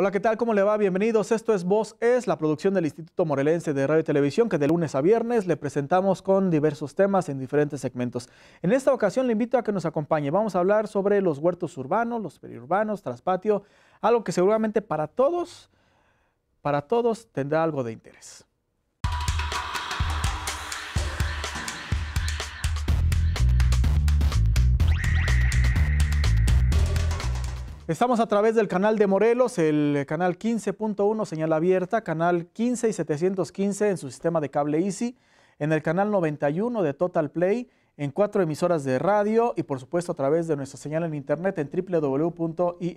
Hola, ¿qué tal? ¿Cómo le va? Bienvenidos. Esto es Voz Es, la producción del Instituto Morelense de Radio y Televisión que de lunes a viernes le presentamos con diversos temas en diferentes segmentos. En esta ocasión le invito a que nos acompañe. Vamos a hablar sobre los huertos urbanos, los periurbanos, traspatio, algo que seguramente para todos, para todos tendrá algo de interés. Estamos a través del canal de Morelos, el canal 15.1, señal abierta, canal 15 y 715 en su sistema de cable Easy, en el canal 91 de Total Play, en cuatro emisoras de radio y por supuesto a través de nuestra señal en internet en www.imrt.org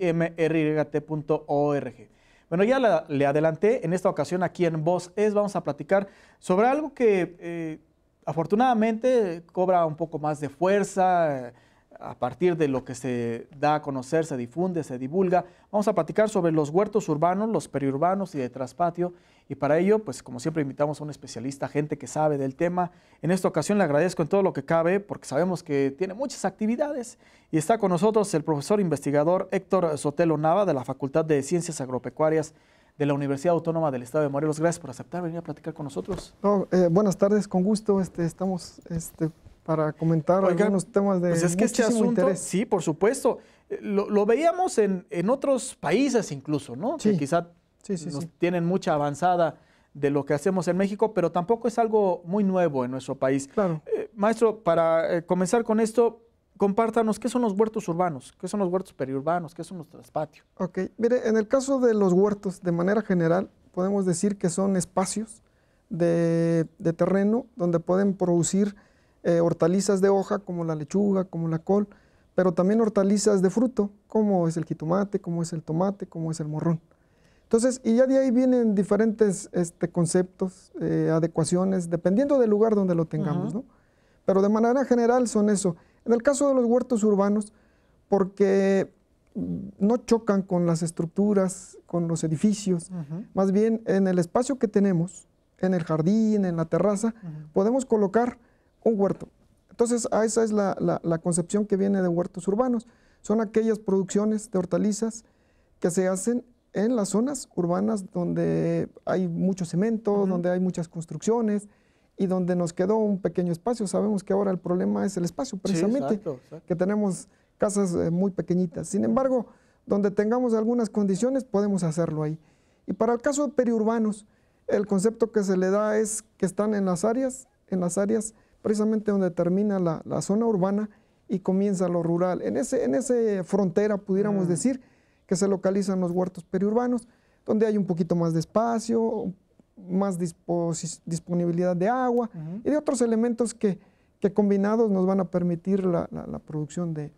Bueno, ya le adelanté, en esta ocasión aquí en Voz Es vamos a platicar sobre algo que eh, afortunadamente cobra un poco más de fuerza a partir de lo que se da a conocer, se difunde, se divulga. Vamos a platicar sobre los huertos urbanos, los periurbanos y de traspatio. Y para ello, pues como siempre invitamos a un especialista, gente que sabe del tema. En esta ocasión le agradezco en todo lo que cabe porque sabemos que tiene muchas actividades y está con nosotros el profesor investigador Héctor Sotelo Nava de la Facultad de Ciencias Agropecuarias de la Universidad Autónoma del Estado de Morelos. Gracias por aceptar venir a platicar con nosotros. Eh, buenas tardes, con gusto. Este, estamos este, para comentar algunos temas de pues es que este asunto, interés. Sí, por supuesto. Eh, lo, veíamos en, en, otros países incluso, ¿no? Sí. Que quizá nos tienen mucha avanzada de lo que hacemos en México, pero tampoco es algo muy nuevo en nuestro país. Claro. Eh, maestro, para eh, comenzar con esto, compártanos qué son los huertos urbanos, qué son los huertos periurbanos, qué son los traspatios. Ok, mire, en el caso de los huertos, de manera general, podemos decir que son espacios de, de terreno donde pueden producir eh, hortalizas de hoja como la lechuga, como la col, pero también hortalizas de fruto, como es el jitomate, como es el tomate, como es el morrón. Entonces, y ya de ahí vienen diferentes este, conceptos, eh, adecuaciones, dependiendo del lugar donde lo tengamos, ¿no? Pero de manera general son eso. En el caso de los huertos urbanos, porque no chocan con las estructuras, con los edificios, más bien en el espacio que tenemos, en el jardín, en la terraza, podemos colocar un huerto. Entonces, ah, esa es la, concepción que viene de huertos urbanos. Son aquellas producciones de hortalizas que se hacen en las zonas urbanas donde hay mucho cemento, donde hay muchas construcciones y donde nos quedó un pequeño espacio. Sabemos que ahora el problema es el espacio, precisamente, que tenemos casas eh, muy pequeñitas. Sin embargo, donde tengamos algunas condiciones, podemos hacerlo ahí. Y para el caso de periurbanos, el concepto que se le da es que están en las áreas, en las áreas precisamente donde termina la, zona urbana y comienza lo rural. En esa en ese frontera pudiéramos decir que se localizan los huertos periurbanos, donde hay un poquito más de espacio, más disponibilidad de agua y de otros elementos que, combinados nos van a permitir la, producción este,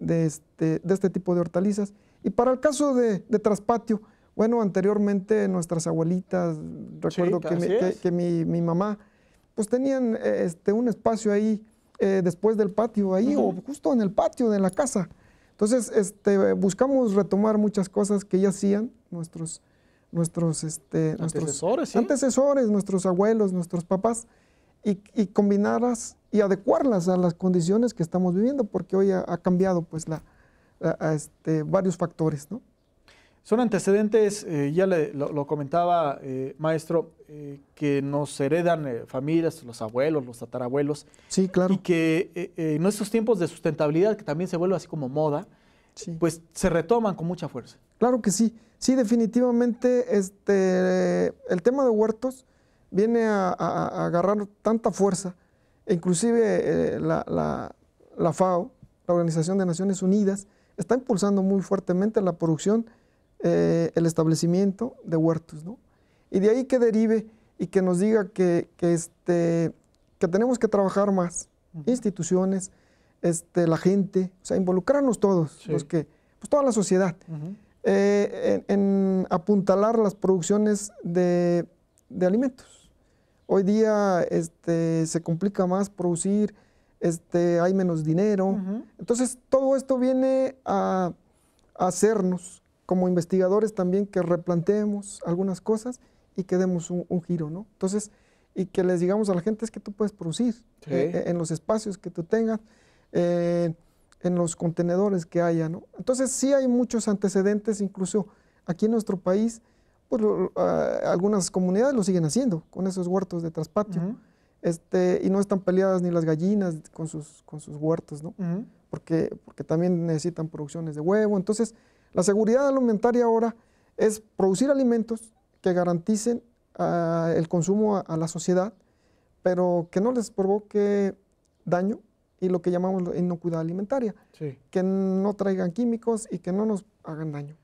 de, este, tipo de hortalizas. Y para el caso de, traspatio, bueno, anteriormente nuestras abuelitas, recuerdo que, mi, mamá pues tenían eh, este, un espacio ahí eh, después del patio, ahí o justo en el patio de la casa. Entonces, este, buscamos retomar muchas cosas que ya hacían nuestros, este, antecesores, nuestros abuelos, nuestros papás, y, combinarlas y adecuarlas a las condiciones que estamos viviendo, porque hoy ha, cambiado pues este, varios factores, ¿no? Son antecedentes, eh, ya lo, comentaba, eh, maestro, eh, que nos heredan familias, los abuelos, los tatarabuelos. Sí, claro. Y que en estos tiempos de sustentabilidad, que también se vuelve así como moda, pues se retoman con mucha fuerza. Claro que sí. Sí, definitivamente este, el tema de huertos viene a, agarrar tanta fuerza. E inclusive la, la FAO, la Organización de Naciones Unidas, está impulsando muy fuertemente la producción eh, el establecimiento de huertos, Y de ahí que derive y que nos diga que, este, que tenemos que trabajar más, instituciones, este, la gente, o sea, involucrarnos todos, los que, pues, toda la sociedad, eh, en, apuntalar las producciones de, alimentos. Hoy día este, se complica más producir, este, hay menos dinero. Entonces, todo esto viene a hacernos como investigadores también que replanteemos algunas cosas y que demos un, giro, ¿no? Entonces, y que les digamos a la gente es que tú puedes producir eh, eh, en los espacios que tú tengas, eh, en los contenedores que haya, ¿no? Entonces sí hay muchos antecedentes, incluso aquí en nuestro país, pues ah, algunas comunidades lo siguen haciendo con esos huertos de traspatio, este, y no están peleadas ni las gallinas con sus, con sus huertos, ¿no? porque, porque también necesitan producciones de huevo, entonces la seguridad alimentaria ahora es producir alimentos que garanticen ah, el consumo a, la sociedad, pero que no les provoque daño y lo que llamamos inocuidad alimentaria, que no traigan químicos y que no nos hagan daño.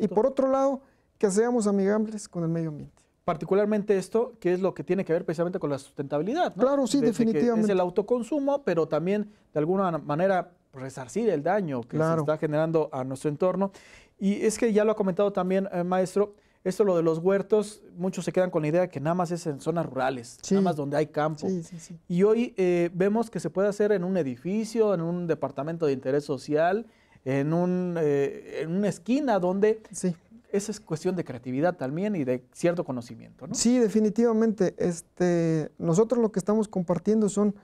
Y por otro lado, que seamos amigables con el medio ambiente. Particularmente esto, que es lo que tiene que ver precisamente con la sustentabilidad. ¿no? Claro, sí, definitivamente. es el autoconsumo, pero también de alguna manera resarcir el daño que se está generando a nuestro entorno. Y es que ya lo ha comentado también, eh, maestro, esto lo de los huertos, muchos se quedan con la idea que nada más es en zonas rurales, nada más donde hay campo. y hoy eh, vemos que se puede hacer en un edificio, en un departamento de interés social, en, un, eh, en una esquina donde... Esa es cuestión de creatividad también y de cierto conocimiento, ¿no? Sí, definitivamente. Este, nosotros lo que estamos compartiendo son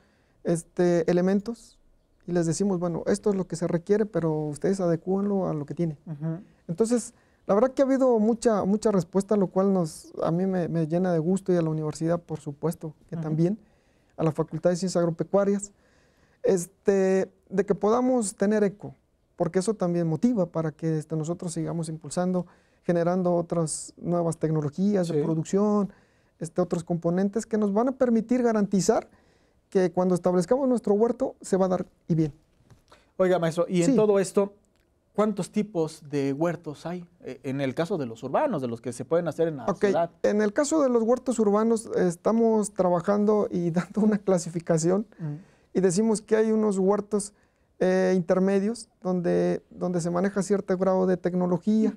este, elementos y les decimos, bueno, esto es lo que se requiere, pero ustedes adecúenlo a lo que tiene. Entonces, la verdad que ha habido mucha, mucha respuesta, lo cual nos, a mí me, llena de gusto y a la universidad, por supuesto, que también, a la Facultad de Ciencias Agropecuarias, este, de que podamos tener eco, porque eso también motiva para que este, nosotros sigamos impulsando, generando otras nuevas tecnologías de producción, este, otros componentes que nos van a permitir garantizar que cuando establezcamos nuestro huerto se va a dar y bien. Oiga, maestro, y en todo esto, ¿cuántos tipos de huertos hay? Eh, en el caso de los urbanos, de los que se pueden hacer en la ciudad. En el caso de los huertos urbanos, estamos trabajando y dando una clasificación mm. y decimos que hay unos huertos eh, intermedios donde, donde se maneja cierto grado de tecnología.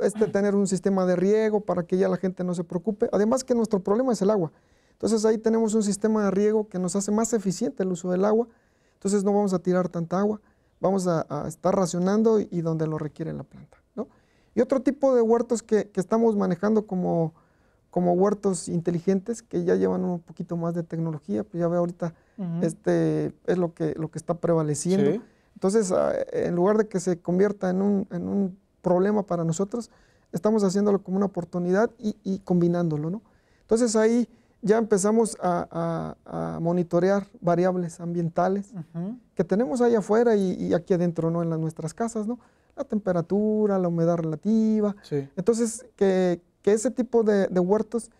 Este, tener un sistema de riego para que ya la gente no se preocupe. Además que nuestro problema es el agua. Entonces ahí tenemos un sistema de riego que nos hace más eficiente el uso del agua, entonces no vamos a tirar tanta agua, vamos a, estar racionando y, donde lo requiere la planta. ¿no? Y otro tipo de huertos que, estamos manejando como, como huertos inteligentes que ya llevan un poquito más de tecnología, pues ya ve ahorita este es lo que lo que está prevaleciendo. Entonces, ah, en lugar de que se convierta en un, problema para nosotros, estamos haciéndolo como una oportunidad y, y combinándolo, ¿no? Entonces ahí ya empezamos a, monitorear variables ambientales que tenemos ahí afuera y, aquí adentro, ¿no? En las, nuestras casas, ¿no? La temperatura, la humedad relativa. Entonces, que, ese tipo de, huertos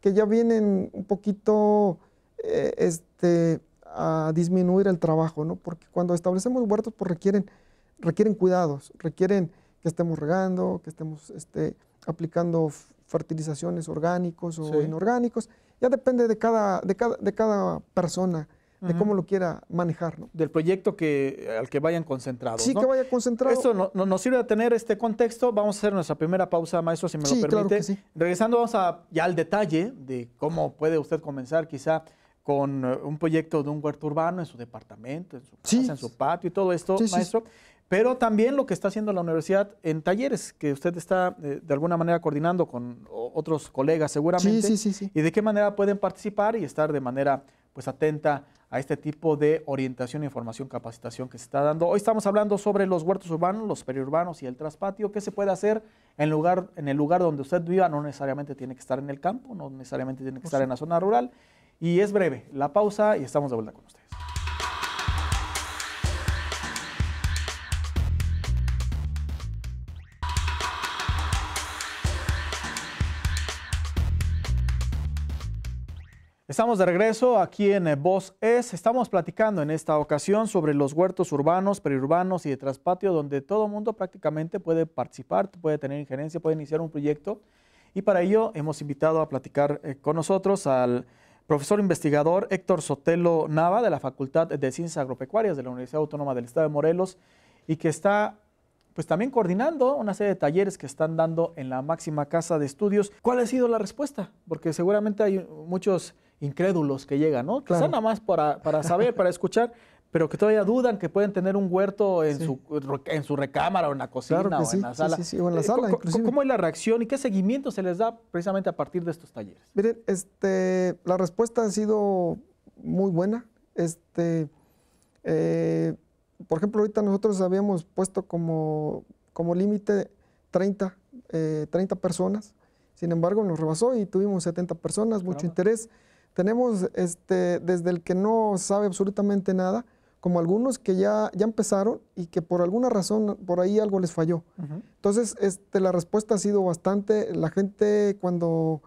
que ya vienen un poquito eh, este, a disminuir el trabajo, ¿no? Porque cuando establecemos huertos, pues requieren, requieren cuidados, requieren que estemos regando, que estemos este, aplicando fertilizaciones orgánicos o inorgánicos ya depende de cada, de cada, de cada persona, de cómo lo quiera manejar. ¿no? Del proyecto que, al que vayan concentrados. Sí, que vaya concentrado. Esto no, nos sirve de tener este contexto. Vamos a hacer nuestra primera pausa, maestro, si me lo permite. Regresando, vamos a, ya al detalle de cómo puede usted comenzar quizá con eh, un proyecto de un huerto urbano en su departamento, en su casa, en su patio y todo esto, maestro pero también lo que está haciendo la universidad en talleres, que usted está eh, de alguna manera coordinando con otros colegas seguramente. Sí, sí, sí, y de qué manera pueden participar y estar de manera pues atenta a este tipo de orientación, información, capacitación que se está dando. Hoy estamos hablando sobre los huertos urbanos, los periurbanos y el traspatio. ¿Qué se puede hacer en, lugar, en el lugar donde usted viva? No necesariamente tiene que estar en el campo, no necesariamente tiene que estar en la zona rural. Y es breve la pausa y estamos de vuelta con usted. Estamos de regreso aquí en eh, Voz Es. Estamos platicando en esta ocasión sobre los huertos urbanos, periurbanos y de traspatio, donde todo el mundo prácticamente puede participar, puede tener injerencia, puede iniciar un proyecto. Y para ello hemos invitado a platicar eh, con nosotros al profesor investigador Héctor Sotelo Nava de la Facultad de Ciencias Agropecuarias de la Universidad Autónoma del Estado de Morelos y que está pues también coordinando una serie de talleres que están dando en la máxima casa de estudios. ¿Cuál ha sido la respuesta? Porque seguramente hay muchos incrédulos que llegan, ¿no? Que son nada más para, saber, para escuchar, pero que todavía dudan que pueden tener un huerto en, su, en su recámara o en la cocina o, en la sala. Sí, o en la eh, sala. ¿Cómo, es la reacción y qué seguimiento se les da precisamente a partir de estos talleres? Miren, este, la respuesta ha sido muy buena. Este, eh, por ejemplo, ahorita nosotros habíamos puesto como, como límite 30, 30 eh, personas. Sin embargo, nos rebasó y tuvimos 70 personas, mucho interés. Tenemos este, desde el que no sabe absolutamente nada, como algunos que ya, ya empezaron y que por alguna razón, por ahí algo les falló. Entonces, este, la respuesta ha sido bastante, la gente cuando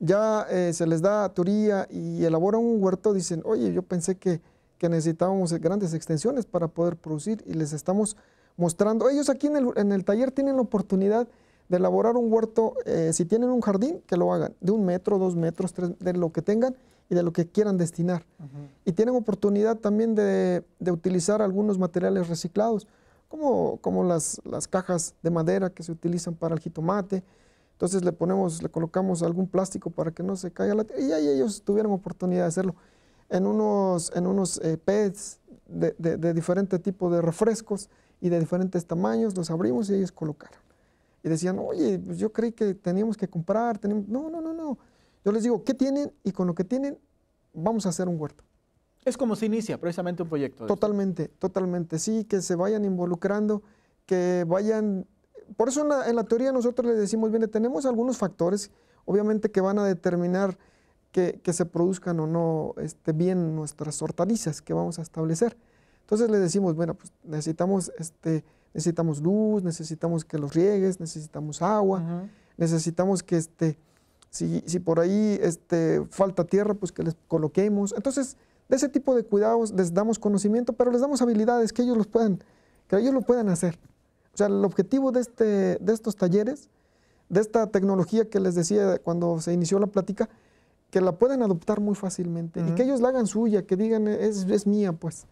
ya eh, se les da teoría y elabora un huerto, dicen, oye, yo pensé que, que, necesitábamos grandes extensiones para poder producir y les estamos mostrando. Ellos aquí en el, en el taller tienen la oportunidad de elaborar un huerto, eh, si tienen un jardín, que lo hagan, de un metro, dos metros, de lo que tengan y de lo que quieran destinar. Y tienen oportunidad también de, utilizar algunos materiales reciclados, como, como las, las cajas de madera que se utilizan para el jitomate, entonces le ponemos, le colocamos algún plástico para que no se caiga la tierra. Y ahí ellos tuvieron oportunidad de hacerlo. En unos, en unos eh, de, de, de, diferente tipo de refrescos y de diferentes tamaños, los abrimos y ellos colocaron y decían, oye, pues yo creí que teníamos que comprar, teníamos... no, no, no, no. Yo les digo, ¿qué tienen? Y con lo que tienen, vamos a hacer un huerto. Es como se inicia precisamente un proyecto. Totalmente, totalmente. Sí, que se vayan involucrando, que vayan... Por eso en la, teoría nosotros les decimos, bien, tenemos algunos factores, obviamente que van a determinar que, que se produzcan o no este, bien nuestras hortalizas que vamos a establecer. Entonces les decimos, bueno, pues necesitamos este, necesitamos luz, necesitamos que los riegues, necesitamos agua, necesitamos que este, si, si, por ahí este, falta tierra, pues que les coloquemos. Entonces, de ese tipo de cuidados les damos conocimiento, pero les damos habilidades que ellos los puedan, que ellos lo puedan hacer. O sea, el objetivo de, este, de estos talleres, de esta tecnología que les decía cuando se inició la plática, que la puedan adoptar muy fácilmente y que ellos la hagan suya, que digan, es, es mía, pues,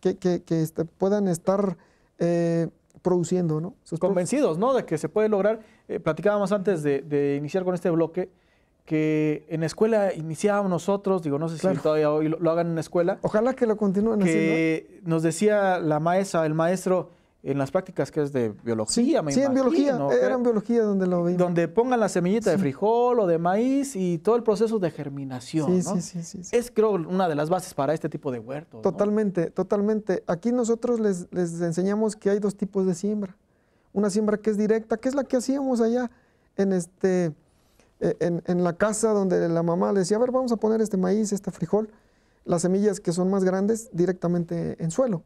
que, este, puedan estar eh, produciendo, ¿no? Convencidos, ¿no? De que se puede lograr. Eh, platicábamos antes de, iniciar con este bloque que en escuela iniciábamos nosotros, digo, no sé si todavía hoy lo, hagan en escuela. Ojalá que lo continúen que nos decía la maestra, el maestro, en las prácticas que es de biología, sí, sí, en biología, era en biología donde lo vi. Donde pongan la semillita de frijol o de maíz y todo el proceso de germinación, sí, ¿no? sí, sí, sí, Es creo una de las bases para este tipo de huerto. Totalmente, totalmente. Aquí nosotros les, enseñamos que hay dos tipos de siembra. Una siembra que es directa, que es la que hacíamos allá en este e, en, en la casa donde la mamá le decía, a ver, vamos a poner este maíz, este frijol las semillas que son más grandes directamente en suelo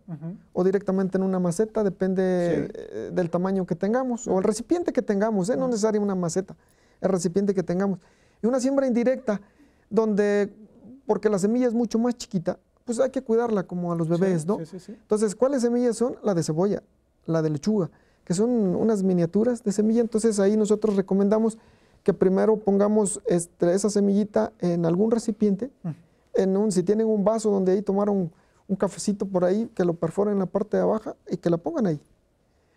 o directamente en una maceta, depende eh, del tamaño que tengamos o el recipiente que tengamos, ¿eh? no necesaria una maceta, el recipiente que tengamos. Y una siembra indirecta, donde, porque la semilla es mucho más chiquita, pues hay que cuidarla como a los bebés, ¿no? entonces, ¿cuáles semillas son? La de cebolla, la de lechuga, que son unas miniaturas de semilla, entonces ahí nosotros recomendamos que primero pongamos este, esa semillita en algún recipiente un, si tienen un vaso donde ahí tomaron un cafecito por ahí, que lo perforen en la parte de abajo y que la pongan ahí.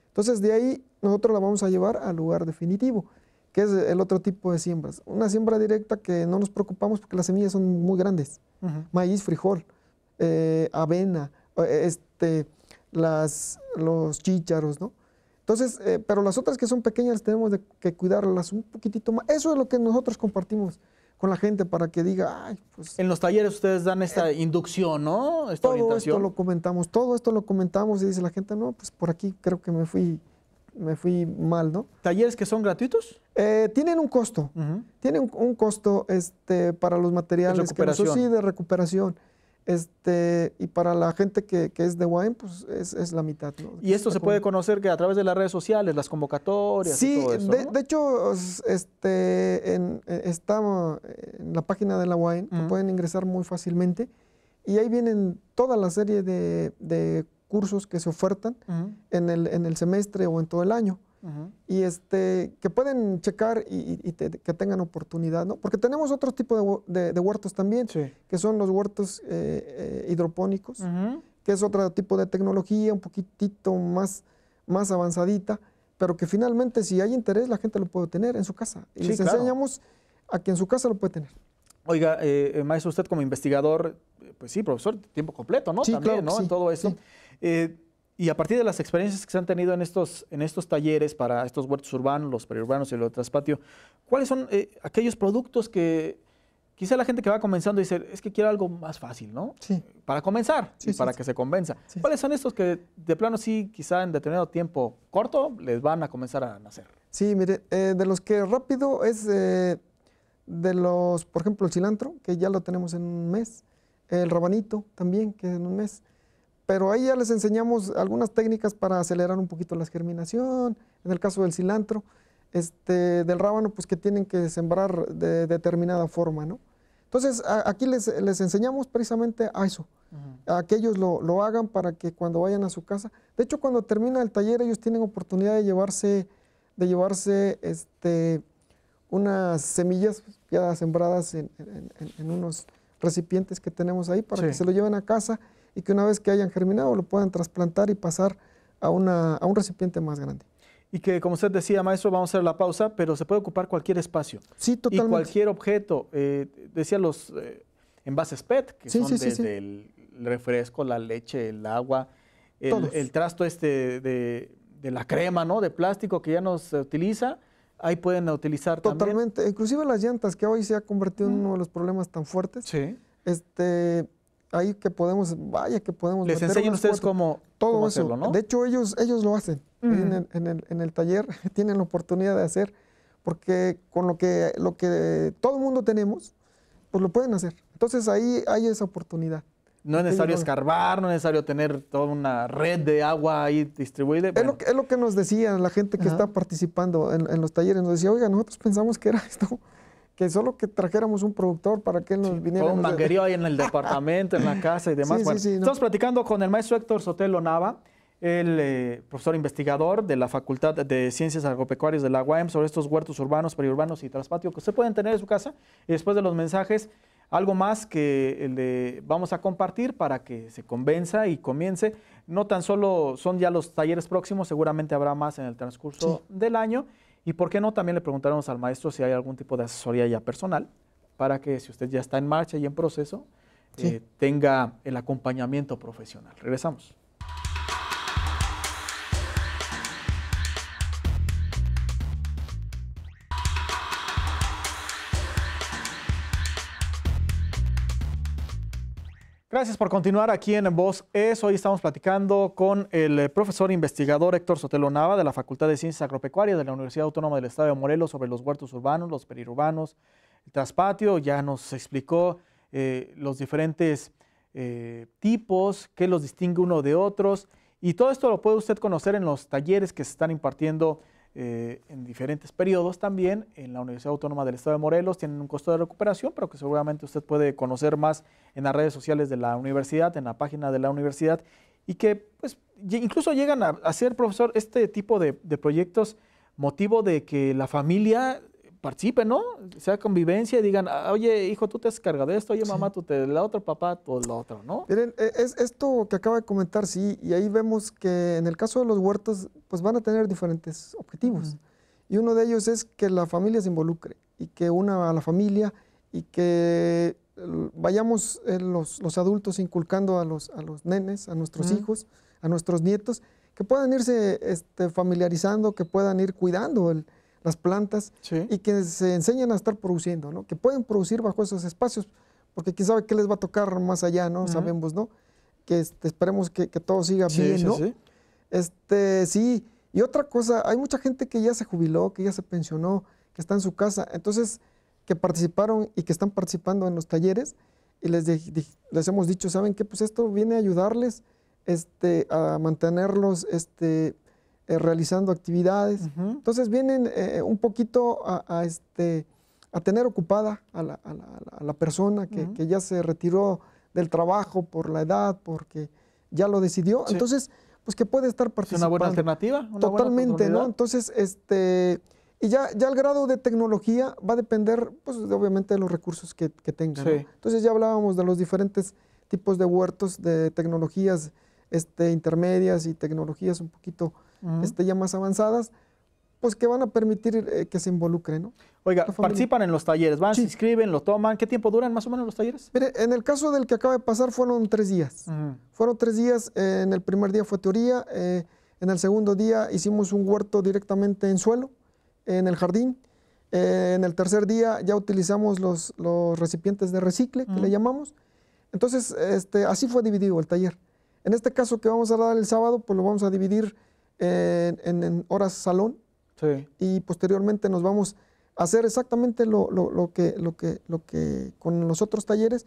Entonces de ahí nosotros la vamos a llevar al lugar definitivo, que es el otro tipo de siembras. Una siembra directa que no nos preocupamos porque las semillas son muy grandes. Maíz, frijol, eh, avena, eh, este, las, los chícharos, ¿no? Entonces, eh, pero las otras que son pequeñas tenemos que cuidarlas un poquitito más. Eso es lo que nosotros compartimos con la gente para que diga, ay, pues... En los talleres ustedes dan esta eh, inducción, ¿no? Esta todo esto lo comentamos, todo esto lo comentamos y dice la gente, no, pues por aquí creo que me fui, me fui mal, ¿no? ¿Talleres que son gratuitos? Eh, tienen un costo, tienen un, costo este, para los materiales que Eso sí, de recuperación. Este, y para la gente que, es de Wine, pues es, la mitad. Y esto se puede conocer que a través de las redes sociales, las convocatorias. Sí, y de, hecho, este, en, eh, está eh, en la página de la Wine, pueden ingresar muy fácilmente. Y ahí vienen toda la serie de, cursos que se ofertan en, en el semestre o en todo el año y este, que pueden checar y, que tengan oportunidad, ¿no? Porque tenemos otro tipo de, huertos también, que son los huertos eh, eh, hidropónicos, que es otro tipo de tecnología un poquitito más, más avanzadita, pero que finalmente si hay interés la gente lo puede tener en su casa. Y les enseñamos a que en su casa lo puede tener. Oiga, eh, maestro, usted como investigador, pues sí, profesor, tiempo completo, ¿no? También, ¿no? en todo eso. Y a partir de las experiencias que se han tenido en estos, en estos talleres para estos huertos urbanos, los periurbanos y los traspatio, ¿cuáles son eh, aquellos productos que quizá la gente que va comenzando dice, es que quiero algo más fácil, ¿no? Sí. Para comenzar, para que se convenza. ¿Cuáles son estos que de plano sí, quizá en determinado tiempo corto, les van a comenzar a nacer? Sí, mire, eh, de los que rápido es eh, de los, por ejemplo, el cilantro, que ya lo tenemos en un mes, el rabanito también, que en un mes pero ahí ya les enseñamos algunas técnicas para acelerar un poquito la germinación, en el caso del cilantro, este, del rábano, pues que tienen que sembrar de determinada forma, ¿no? Entonces, aquí les, enseñamos precisamente a eso, a que ellos lo, hagan para que cuando vayan a su casa, de hecho, cuando termina el taller, ellos tienen oportunidad de llevarse, de llevarse este, unas semillas ya sembradas en, unos recipientes que tenemos ahí para que se lo lleven a casa y que una vez que hayan germinado lo puedan trasplantar y pasar a, a un recipiente más grande. Y que, como usted decía, maestro, vamos a hacer la pausa, pero se puede ocupar cualquier espacio. Sí, totalmente. Y cualquier objeto. Eh, decía los eh, envases PET, que son desde el refresco, la leche, el agua, el, trasto este de, la crema, ¿no? De plástico que ya no se utiliza. Ahí pueden utilizar también. Totalmente. Inclusive las llantas, que hoy se ha convertido en uno de los problemas tan fuertes. Sí. Este, ahí que podemos, vaya que podemos. Les enseñan ustedes cómo, todo eso. Hacerlo, ¿no? De hecho, ellos, ellos lo hacen. en, el, taller tienen la oportunidad de hacer, porque con lo que, lo que todo el mundo tenemos, pues lo pueden hacer. Entonces ahí hay esa oportunidad. No es necesario escarbar, no es necesario tener toda una red de agua ahí distribuida. Es, lo que, es, lo que, nos decía la gente que está participando en, en los talleres. Nos decía, oiga, nosotros pensamos que era esto que solo que trajéramos un productor para que él nos sí, viniera. Un manguerío ahí en el departamento, en la casa y demás. estamos platicando con el maestro Héctor Sotelo Nava, el eh, profesor investigador de la Facultad de Ciencias Agropecuarias de la UAM sobre estos huertos urbanos, periurbanos y traspatio que se pueden tener en su casa. Y después de los mensajes, algo más que le vamos a compartir para que se convenza y comience. No tan solo son ya los talleres próximos, seguramente habrá más en el transcurso del año. Y por qué no, también le preguntaremos al maestro si hay algún tipo de asesoría ya personal para que si usted ya está en marcha y en proceso, eh, tenga el acompañamiento profesional. Regresamos. Gracias por continuar aquí en Voz Es. Hoy estamos platicando con el eh, profesor e investigador Héctor Sotelo Nava de la Facultad de Ciencias Agropecuarias de la Universidad Autónoma del Estado de Morelos sobre los huertos urbanos, los periurbanos, el traspatio. Ya nos explicó eh, los diferentes eh, tipos, qué los distingue uno de otros. Y todo esto lo puede usted conocer en los talleres que se están impartiendo eh, en diferentes periodos también en la Universidad Autónoma del Estado de Morelos. Tienen un costo de recuperación, pero que seguramente usted puede conocer más en las redes sociales de la universidad, en la página de la universidad, y que pues, incluso llegan a, ser, profesor, este tipo de proyectos motivo de que la familia participen, ¿no? Sea convivencia y digan, ah, oye, hijo, tú te has cargado de esto, oye, mamá, tú te la otra, papá, tú la otra, ¿no? Miren, e, es esto que acaba de comentar, sí, y ahí vemos que en el caso de los huertos, pues van a tener diferentes objetivos. Y uno de ellos es que la familia se involucre y que una a la familia y que vayamos eh, los, los, adultos inculcando a los, a los nenes, a nuestros hijos, a nuestros nietos, que puedan irse este, familiarizando, que puedan ir cuidando el, las plantas y que se enseñen a estar produciendo, ¿no? Que pueden producir bajo esos espacios, porque quién sabe qué les va a tocar más allá, ¿no? Sabemos, ¿no? Que este, esperemos que, todo siga bien, sí, Este, sí. Y otra cosa, hay mucha gente que ya se jubiló, que ya se pensionó, que está en su casa, entonces que participaron y que están participando en los talleres y les, les hemos dicho, ¿saben qué? Pues esto viene a ayudarles este, a mantenerlos este, eh, realizando actividades. Entonces vienen eh, eh, un poquito a, este, a tener ocupada a la, persona que, ya se retiró del trabajo por la edad, porque ya lo decidió. Entonces, pues que puede estar participando. ¿Es una buena alternativa? Totalmente, ¿no? Entonces, este... Y ya, ya el grado de tecnología va a depender, pues, obviamente, de los recursos que, que tengan. Entonces, ya hablábamos de los diferentes tipos de huertos, de tecnologías este, intermedias y tecnologías un poquito este, ya más avanzadas, pues que van a permitir eh, que se involucre ¿no? Oiga, participan en los talleres, van, se inscriben, lo toman. ¿Qué tiempo duran más o menos los talleres? en el caso del que acaba de pasar fueron tres días. Fueron tres días, eh, en el primer día fue teoría, eh, en el segundo día hicimos un huerto directamente en suelo, en el jardín. en el tercer día ya utilizamos los, recipientes de recicle, que le llamamos. Entonces, este, así fue dividido el taller. En este caso que vamos a dar el sábado, pues lo vamos a dividir en, horas salón. Y posteriormente nos vamos a hacer exactamente lo, lo, lo, que, lo, que, lo que con los otros talleres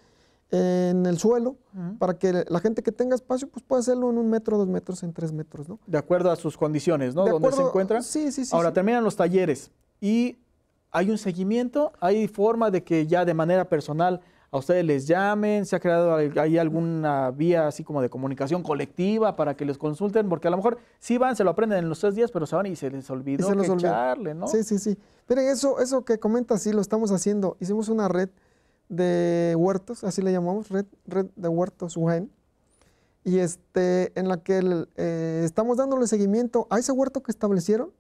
en el suelo, para que la gente que tenga espacio pues pueda hacerlo en un metro, dos metros, en tres metros, De acuerdo a sus condiciones, ¿no? Donde se encuentran. Sí, Ahora terminan los talleres y hay un seguimiento, hay forma de que ya de manera personal a ustedes les llamen, se ha creado ahí alguna vía así como de comunicación colectiva para que les consulten, porque a lo mejor sí van, se lo aprenden en los tres días, pero se van y se les olvidó se que echarle, ¿no? Sí, sí, sí. Miren, eso, eso que comenta, sí, lo estamos haciendo. Hicimos una red de huertos, así le llamamos, red, red de huertos UGEN, y este, en la que eh, estamos dándole seguimiento a ese huerto que establecieron.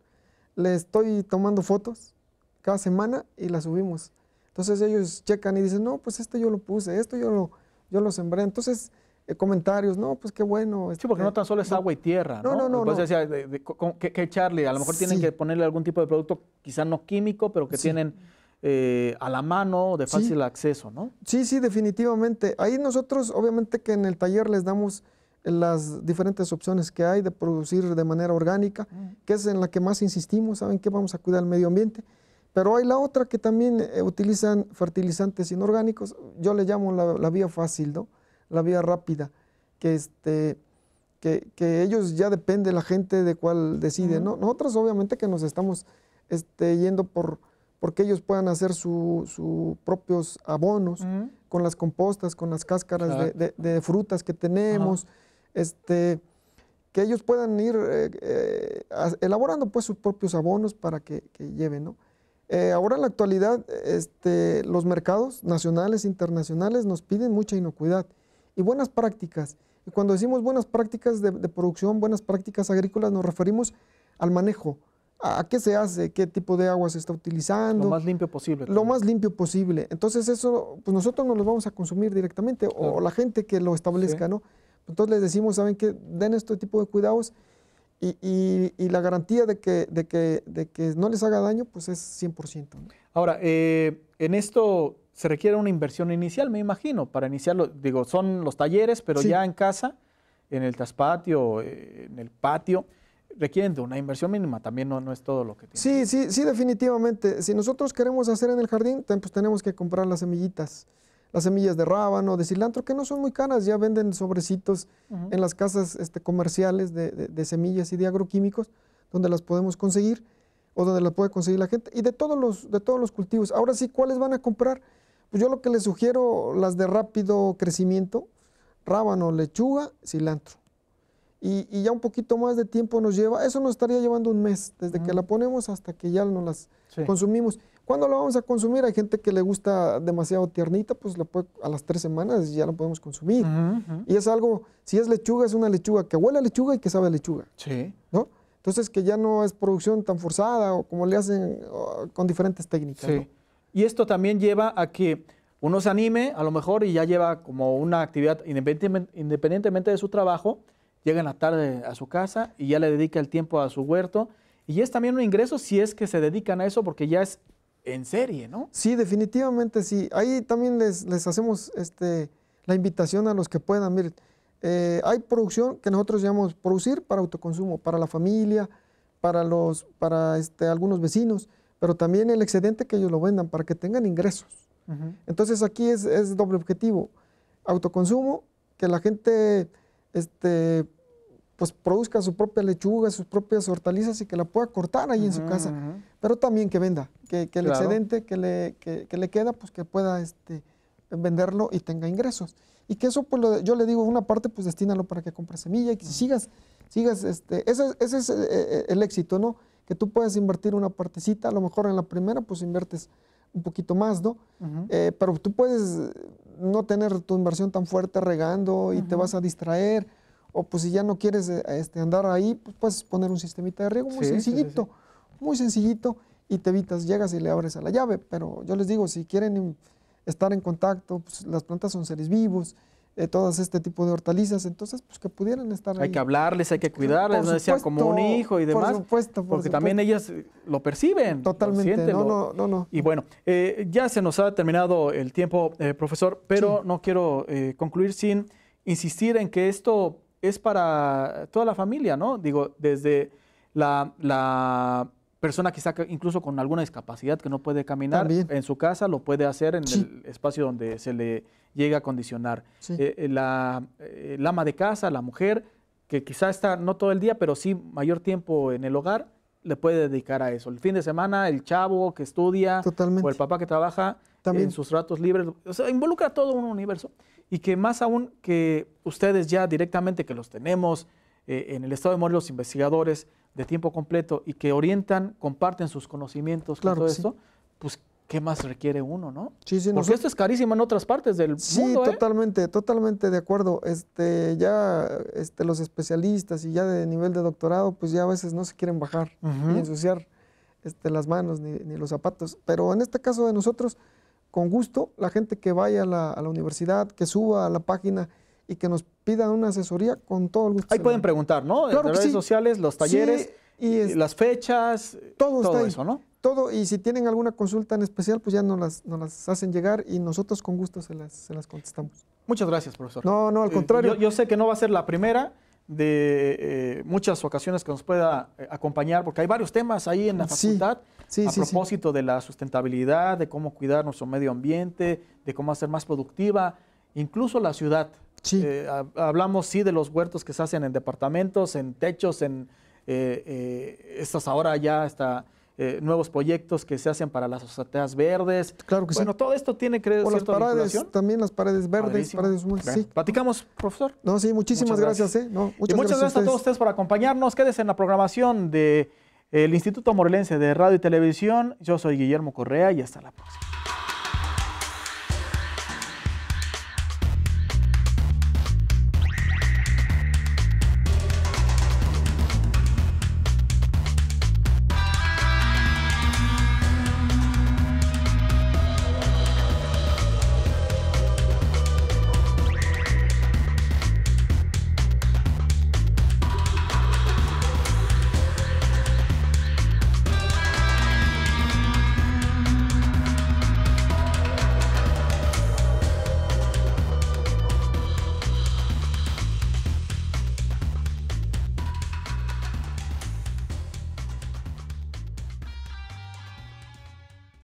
Le estoy tomando fotos cada semana y la subimos entonces ellos checan y dicen, no, pues este yo lo puse, esto yo lo, yo lo sembré. Entonces, eh, comentarios, no, pues qué bueno. sí, porque este, no tan solo es agua y tierra, ¿no? No, no, no. Pues que, a lo mejor tienen que ponerle algún tipo de producto, quizás no químico, pero que tienen eh, a la mano, de fácil acceso, ¿no? Sí, sí, definitivamente. Ahí nosotros, obviamente que en el taller les damos las diferentes opciones que hay de producir de manera orgánica, mm. que es en la que más insistimos, ¿saben que Vamos a cuidar el medio ambiente. Pero hay la otra que también eh, utilizan fertilizantes inorgánicos, yo le llamo la, vía fácil, ¿no? La vía rápida, que, este, que, ellos ya depende la gente de cuál decide, ¿no? Nosotros obviamente que nos estamos este, yendo por porque ellos puedan hacer sus propios abonos con las compostas, con las cáscaras de, frutas que tenemos, este, que ellos puedan ir eh, eh, elaborando pues sus propios abonos para que, que lleven, ¿no? Eh, ahora en la actualidad, este, los mercados nacionales, internacionales nos piden mucha inocuidad y buenas prácticas. Y cuando decimos buenas prácticas de, producción, buenas prácticas agrícolas, nos referimos al manejo. A, qué se hace? ¿Qué tipo de agua se está utilizando? Lo más limpio posible. Lo más limpio posible. Entonces eso, pues nosotros no lo vamos a consumir directamente o la gente que lo establezca, ¿no? Entonces les decimos, ¿saben qué? Den este tipo de cuidados y, la garantía de que, de, que, de que no les haga daño, pues es 100%. Ahora, eh, en esto se requiere una inversión inicial, me imagino, para iniciarlo. Digo, son los talleres, pero ya en casa, en el traspatio, eh, en el patio, requieren de una inversión mínima. También no, no es todo lo que Sí, sí, sí, definitivamente. Si nosotros queremos hacer en el jardín, pues tenemos que comprar las semillitas las semillas de rábano, de cilantro, que no son muy caras, ya venden sobrecitos en las casas este, comerciales de, semillas y de agroquímicos, donde las podemos conseguir o donde las puede conseguir la gente, y de todos los, de todos los cultivos. Ahora sí, ¿cuáles van a comprar? Pues yo lo que les sugiero, las de rápido crecimiento, rábano, lechuga, cilantro. Y, ya un poquito más de tiempo nos lleva, eso nos estaría llevando un mes, desde que la ponemos hasta que ya nos las consumimos. ¿Cuándo lo vamos a consumir? Hay gente que le gusta demasiado tiernita, pues a las tres semanas ya lo podemos consumir. Y es algo, si es lechuga, es una lechuga que huele a lechuga y que sabe a lechuga. Sí. ¿No? Entonces que ya no es producción tan forzada o como le hacen con diferentes técnicas. Y esto también lleva a que uno se anime, a lo mejor, y ya lleva como una actividad, independientemente de su trabajo, llega en la tarde a su casa y ya le dedica el tiempo a su huerto. Y es también un ingreso si es que se dedican a eso, porque ya es en serie, ¿no? Sí, definitivamente sí. Ahí también les, hacemos este, la invitación a los que puedan. Miren, eh, hay producción que nosotros llamamos producir para autoconsumo, para la familia, para, los, para este, algunos vecinos, pero también el excedente que ellos lo vendan para que tengan ingresos. Entonces aquí es, doble objetivo. Autoconsumo, que la gente este, pues produzca su propia lechuga, sus propias hortalizas y que la pueda cortar ahí en su casa. Pero también que venda, que, el excedente que le, que, le queda, pues que pueda este, venderlo y tenga ingresos. Y que eso, pues lo, yo le digo, una parte, pues destínalo para que compre semilla y que sigas, sigas, este, ese, ese es eh, eh, el éxito, ¿no? Que tú puedas invertir una partecita, a lo mejor en la primera, pues inviertes un poquito más, ¿no? Eh, pero tú puedes no tener tu inversión tan fuerte regando y te vas a distraer o pues si ya no quieres eh, este, andar ahí, pues puedes poner un sistemita de riego muy sencillito, muy sencillito y te evitas, llegas y le abres a la llave. Pero yo les digo, si quieren estar en contacto, pues las plantas son seres vivos, eh, todas este tipo de hortalizas, entonces pues que pudieran estar hay ahí. Hay que hablarles, hay que cuidarles, no como un hijo y demás. Por supuesto, porque también ellas lo perciben. Totalmente, no, no, no, no, Y bueno, eh, ya se nos ha terminado el tiempo, profesor, pero no quiero concluir sin insistir en que esto es para toda la familia, ¿no? Digo, desde la, persona que está incluso con alguna discapacidad que no puede caminar en su casa, lo puede hacer en el espacio donde se le llega a condicionar. Eh, eh, la, eh, ama de casa, la mujer, que quizá está no todo el día, pero sí mayor tiempo en el hogar, le puede dedicar a eso. El fin de semana, el chavo que estudia, o el papá que trabaja, en sus ratos libres. O sea, involucra todo un universo. Y que más aún que ustedes ya directamente que los tenemos eh, en el Estado de Morelos, los investigadores de tiempo completo y que orientan, comparten sus conocimientos todo esto, pues ¿qué más requiere uno, no? Sí, Porque esto es carísimo en otras partes del mundo. Sí, ¿eh? totalmente, totalmente de acuerdo. Este, ya este, los especialistas y ya de nivel de doctorado, pues ya a veces no se quieren bajar ni ensuciar este, las manos ni, ni, los zapatos. Pero en este caso de nosotros, con gusto, la gente que vaya a la, a la universidad, que suba a la página y que nos pida una asesoría con todo el gusto. Ahí pueden preguntar, ¿no? Claro en redes sociales, los talleres. Sí, y las fechas, todo, eso, ¿no? Todo, y si tienen alguna consulta en especial, pues ya nos las, hacen llegar y nosotros con gusto se las, se las contestamos. Muchas gracias, profesor. No, no, al eh, contrario. yo, sé que no va a ser la primera de eh, muchas ocasiones que nos pueda eh, acompañar, porque hay varios temas ahí en la facultad sí, a propósito de la sustentabilidad, de cómo cuidar nuestro medio ambiente, de cómo hacer más productiva, incluso la ciudad. Sí. hablamos, sí, de los huertos que se hacen en departamentos, en techos, en, eh, eh, estos ahora ya está... Eh, nuevos proyectos que se hacen para las azoteas verdes. Claro que bueno, todo esto tiene que las paredes, también las paredes verdes, paredes sí. Platicamos, profesor. No, sí, muchísimas gracias. muchas, gracias, a, todos ustedes por acompañarnos. quedes en la programación del de, Instituto Morelense de Radio y Televisión. Yo soy Guillermo Correa y hasta la próxima.